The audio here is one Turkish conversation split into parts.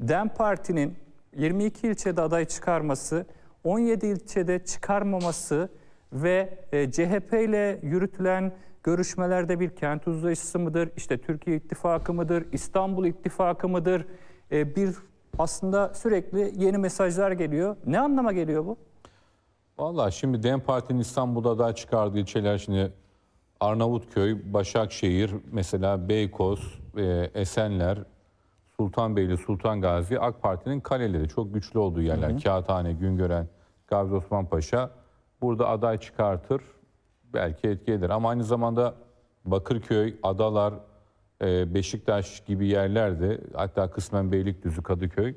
DEM Parti'nin 22 ilçede aday çıkarması, 17 ilçede çıkarmaması ve e, CHP ile yürütülen görüşmelerde bir kent uzlaşısı mıdır, işte Türkiye ittifakı mıdır, İstanbul ittifakı mıdır, e, bir aslında sürekli yeni mesajlar geliyor. Ne anlama geliyor bu? Vallahi şimdi DEM Parti'nin İstanbul'da aday çıkardığı ilçeler şimdi Arnavutköy, Başakşehir, mesela Beykoz, e, Esenler, Sultanbeyli, Sultan Gazi, AK Parti'nin kaleleri çok güçlü olduğu yerler. Hı hı. Kağıthane, Güngören, Gazi Osman Paşa. Burada aday çıkartır, belki etki eder. Ama aynı zamanda Bakırköy, Adalar, e, Beşiktaş gibi yerlerde hatta kısmen Beylikdüzü, Kadıköy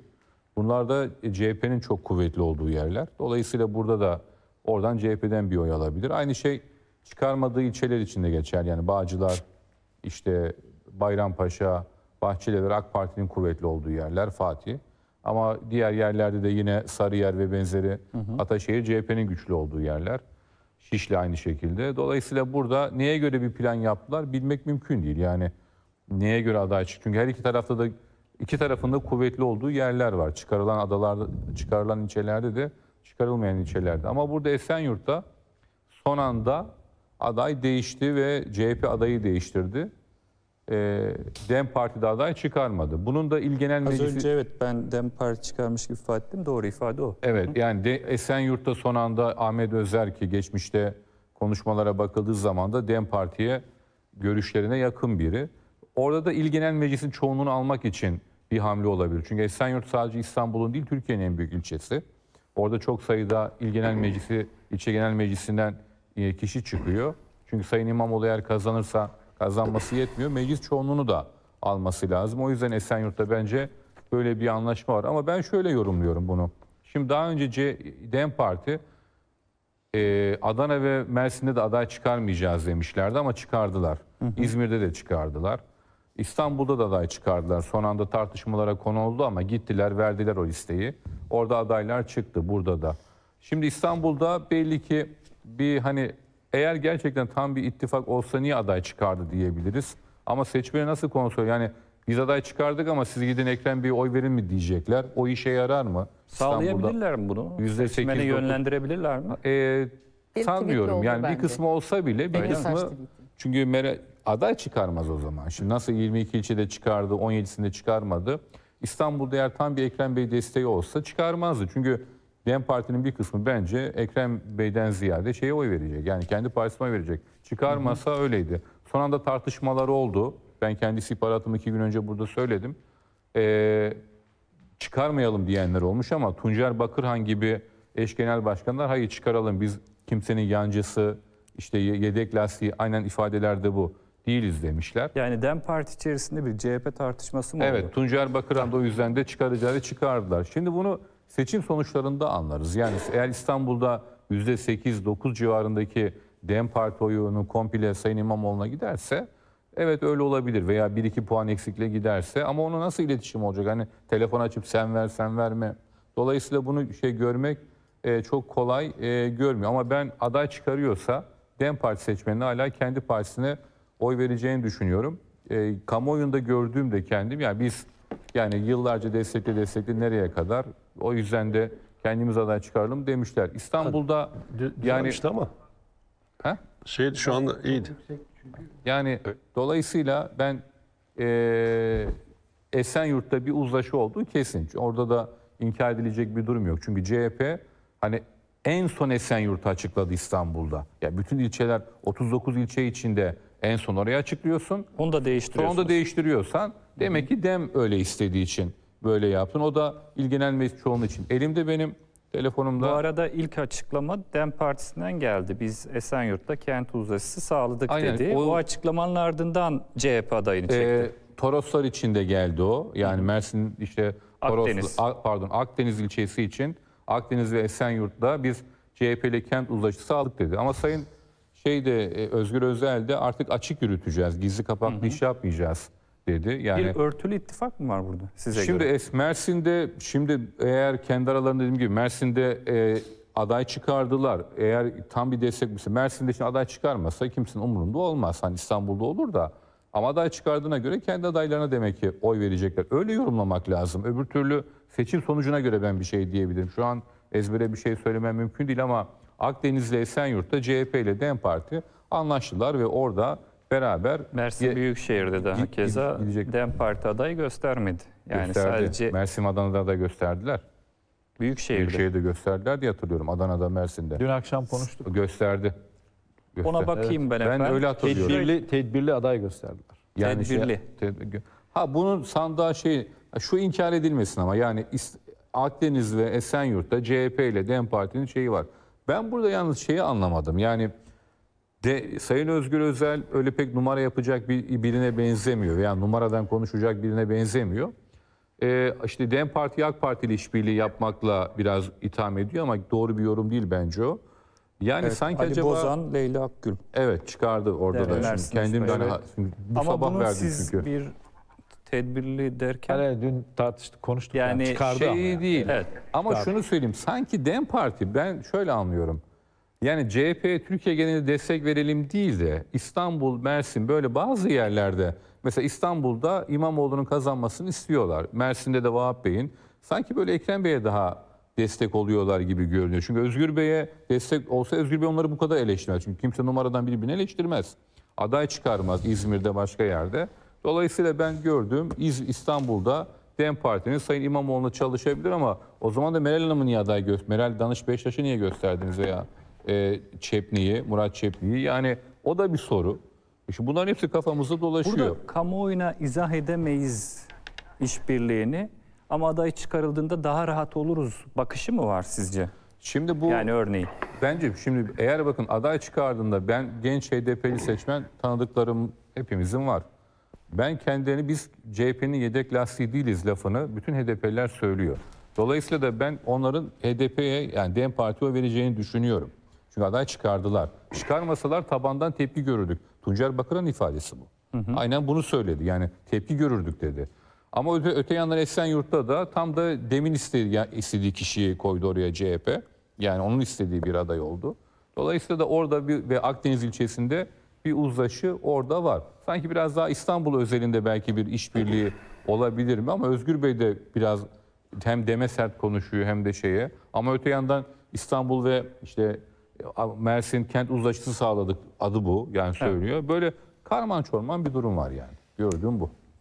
bunlar da e, CHP'nin çok kuvvetli olduğu yerler. Dolayısıyla burada da oradan CHP'den bir oy alabilir. Aynı şey çıkarmadığı ilçeler için de geçer. Yani Bağcılar, işte Bayrampaşa, Bahçeli ve AK Parti'nin kuvvetli olduğu yerler Fatih. Ama diğer yerlerde de yine Sarıyer ve benzeri hı hı. Ataşehir CHP'nin güçlü olduğu yerler. Şişli aynı şekilde. Dolayısıyla burada neye göre bir plan yaptılar bilmek mümkün değil. Yani neye göre aday çıktı Çünkü her iki tarafta da iki tarafında kuvvetli olduğu yerler var. Çıkarılan adalar, çıkarılan ilçelerde de çıkarılmayan ilçelerde. Ama burada Esenyurt'ta son anda aday değişti ve CHP adayı değiştirdi e, DEM Parti'de aday çıkarmadı. Bunun da İl Genel Meclisi... Az önce evet ben DEM Parti çıkarmış gibi ifade ettim. Doğru ifade o. Evet Hı. yani de, Esenyurt'ta son anda Ahmet Özer ki geçmişte konuşmalara bakıldığı zaman da DEM Parti'ye görüşlerine yakın biri. Orada da İl Meclis'in Meclisi'nin çoğunluğunu almak için bir hamle olabilir. Çünkü Esenyurt sadece İstanbul'un değil Türkiye'nin en büyük ilçesi. Orada çok sayıda İl Meclisi, İlçe Genel Meclisi'nden e, kişi çıkıyor. Çünkü Sayın İmamoğlu eğer kazanırsa kazanması yetmiyor. Meclis çoğunluğunu da alması lazım. O yüzden Esenyurt'ta bence böyle bir anlaşma var. Ama ben şöyle yorumluyorum bunu. Şimdi daha önce C, DEM Parti e, Adana ve Mersin'de de aday çıkarmayacağız demişlerdi ama çıkardılar. Hı hı. İzmir'de de çıkardılar. İstanbul'da da aday çıkardılar. Son anda tartışmalara konu oldu ama gittiler verdiler o listeyi. Orada adaylar çıktı burada da. Şimdi İstanbul'da belli ki bir hani eğer gerçekten tam bir ittifak olsa niye aday çıkardı diyebiliriz. Ama seçmeni nasıl kontrol yani biz aday çıkardık ama siz gidin Ekrem Bey'e oy verin mi diyecekler. O işe yarar mı? Sağlayabilirler mi bunu? %8 Seçmeni yönlendirebilirler mi? E, sanmıyorum. Yani bir kısmı olsa bile bir Öyle kısmı... Çünkü mere, aday çıkarmaz o zaman. Şimdi nasıl 22 ilçede çıkardı, 17'sinde çıkarmadı. İstanbul'da eğer tam bir Ekrem Bey desteği olsa çıkarmazdı. Çünkü Dem Parti'nin bir kısmı bence Ekrem Bey'den ziyade şeye oy verecek. Yani kendi partisine verecek. Çıkarmasa öyleydi. Son anda tartışmalar oldu. Ben kendi istihbaratımı iki gün önce burada söyledim. Ee, çıkarmayalım diyenler olmuş ama Tuncer Bakırhan gibi eş genel başkanlar hayır çıkaralım biz kimsenin yancısı işte yedek lastiği aynen ifadelerde bu değiliz demişler. Yani DEM Parti içerisinde bir CHP tartışması mı evet, oldu? Evet Tuncer Bakırhan da o yüzden de çıkaracağı çıkardılar. Şimdi bunu seçim sonuçlarında anlarız. Yani eğer İstanbul'da %8-9 civarındaki DEM Parti oyunun komple Sayın İmamoğlu'na giderse evet öyle olabilir veya 1-2 puan eksikle giderse ama onu nasıl iletişim olacak? Hani telefon açıp sen ver sen verme. Dolayısıyla bunu şey görmek e, çok kolay e, görmüyor. Ama ben aday çıkarıyorsa DEM Parti seçmenini hala kendi partisine oy vereceğini düşünüyorum. E, kamuoyunda gördüğümde kendim yani biz yani yıllarca destekli destekli nereye kadar o yüzden de kendimiz aday çıkaralım demişler. İstanbul'da yani ama ha şey şu anda iyiydi. Yani dolayısıyla ben e, Esenyurt'ta bir uzlaşı olduğu kesin. Orada da inkar edilecek bir durum yok. Çünkü CHP hani en son Esenyurt'u açıkladı İstanbul'da. Yani bütün ilçeler 39 ilçe içinde en son oraya açıklıyorsun. Onu da değiştiriyorsun. Onu da değiştiriyorsan demek ki dem öyle istediği için böyle yaptın. O da ilgilenmeyiz çoğunun için. Elimde benim telefonumda... Bu arada ilk açıklama DEM Partisi'nden geldi. Biz Esenyurt'ta kent uzlaşısı sağladık Aynen, dedi. O, o açıklamanın ardından CHP adayını ee, çekti. E, Toroslar için de geldi o. Yani Mersin işte Toroslu, Akdeniz. A, pardon Akdeniz ilçesi için Akdeniz ve Esenyurt'ta biz CHP'li kent uzlaşısı sağladık dedi. Ama Sayın şey de e, Özgür Özel de artık açık yürüteceğiz. Gizli kapaklı iş yapmayacağız dedi. Yani bir örtülü ittifak mı var burada size şimdi göre? Şimdi e, Mersin'de şimdi eğer kendi aralarında dediğim gibi Mersin'de e, aday çıkardılar. Eğer tam bir destek mesela Mersin'de şimdi aday çıkarmasa kimsenin umurunda olmaz. Hani İstanbul'da olur da ama aday çıkardığına göre kendi adaylarına demek ki oy verecekler. Öyle yorumlamak lazım. Öbür türlü seçim sonucuna göre ben bir şey diyebilirim. Şu an ezbere bir şey söylemem mümkün değil ama Akdeniz'le Esenyurt'ta CHP ile DEM Parti anlaştılar ve orada beraber Mersin Büyükşehir'de daha keza gidecek. DEM Parti adayı göstermedi. Yani Gösterdi. sadece Mersin Adana'da da gösterdiler. Büyükşehir'de. Büyükşehir'de gösterdiler diye hatırlıyorum. Adana'da, Mersin'de. Dün akşam konuştuk. Gösterdi. Göster. Ona bakayım evet. ben efendim. Ben öyle hatırlıyorum. Tedbirli, tedbirli aday gösterdiler. Yani şey- tedbirli. Şey, tedbir, ha bunun sandığa şey şu inkar edilmesin ama yani Akdeniz ve Esenyurt'ta CHP ile DEM Parti'nin şeyi var. Ben burada yalnız şeyi anlamadım. Yani de Sayın Özgür Özel öyle pek numara yapacak bir, birine benzemiyor. Yani numaradan konuşacak birine benzemiyor. Ee, işte DEM Parti AK Parti ile işbirliği yapmakla biraz itham ediyor ama doğru bir yorum değil bence o. Yani evet, sanki Ali acaba... Bozan, Leyla Akgül. Evet çıkardı orada evet, da. Şimdi kendim de evet. bu ama sabah verdim siz çünkü. bir tedbirli derken... Hani dün tartıştık, konuştuk. Yani, yani çıkardı şey ama. değil. Evet. Ama Tabii. şunu söyleyeyim. Sanki DEM Parti ben şöyle anlıyorum. Yani CHP Türkiye genelinde destek verelim değil de İstanbul, Mersin böyle bazı yerlerde mesela İstanbul'da İmamoğlu'nun kazanmasını istiyorlar. Mersin'de de Vahap Bey'in sanki böyle Ekrem Bey'e daha destek oluyorlar gibi görünüyor. Çünkü Özgür Bey'e destek olsa Özgür Bey onları bu kadar eleştirmez. Çünkü kimse numaradan birbirini eleştirmez. Aday çıkarmaz İzmir'de başka yerde. Dolayısıyla ben gördüğüm İz İstanbul'da DEM Parti'nin Sayın İmamoğlu'na çalışabilir ama o zaman da Meral Hanım'ı niye aday göster? Meral Danış Beşiktaş'ı niye gösterdiniz veya e, Çepni'yi, Murat Çepni'yi. Yani o da bir soru. E, şimdi bunların hepsi kafamızda dolaşıyor. Burada kamuoyuna izah edemeyiz işbirliğini ama aday çıkarıldığında daha rahat oluruz bakışı mı var sizce? Şimdi bu yani örneği. Bence şimdi eğer bakın aday çıkardığında ben genç HDP'li seçmen tanıdıklarım hepimizin var. Ben kendilerini biz CHP'nin yedek lastiği değiliz lafını bütün HDP'ler söylüyor. Dolayısıyla da ben onların HDP'ye yani DEM Parti'ye vereceğini düşünüyorum. Çünkü aday çıkardılar. Çıkarmasalar tabandan tepki görürdük. Tuncer Bakır'ın ifadesi bu. Hı hı. Aynen bunu söyledi. Yani tepki görürdük dedi. Ama öte, öte yandan Esenyurt'ta da tam da demin istediği, istediği kişiyi koydu oraya CHP. Yani onun istediği bir aday oldu. Dolayısıyla da orada bir ve Akdeniz ilçesinde bir uzlaşı orada var. Sanki biraz daha İstanbul özelinde belki bir işbirliği olabilir mi? Ama Özgür Bey de biraz hem deme sert konuşuyor hem de şeye. Ama öte yandan İstanbul ve işte Mersin kent uzlaşısı sağladık adı bu yani söylüyor. Evet. Böyle karman çorman bir durum var yani. Gördüğüm bu.